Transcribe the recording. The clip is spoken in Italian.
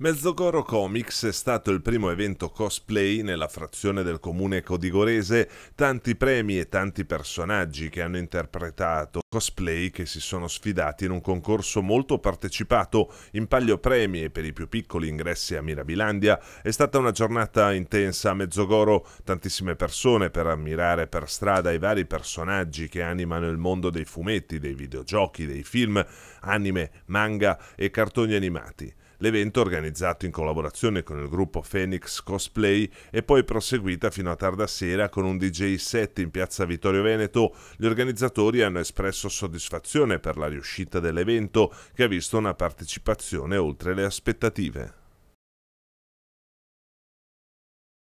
Mezzogoro Comics è stato il primo evento cosplay nella frazione del comune codigorese, tanti premi e tanti personaggi che hanno interpretato cosplay che si sono sfidati in un concorso molto partecipato, in palio premi e per i più piccoli ingressi a Mirabilandia. È stata una giornata intensa a Mezzogoro, tantissime persone per ammirare per strada i vari personaggi che animano il mondo dei fumetti, dei videogiochi, dei film, anime, manga e cartoni animati. L'evento, organizzato in collaborazione con il gruppo Phoenix Cosplay, è poi proseguita fino a tarda sera con un DJ set in piazza Vittorio Veneto. Gli organizzatori hanno espresso soddisfazione per la riuscita dell'evento, che ha visto una partecipazione oltre le aspettative.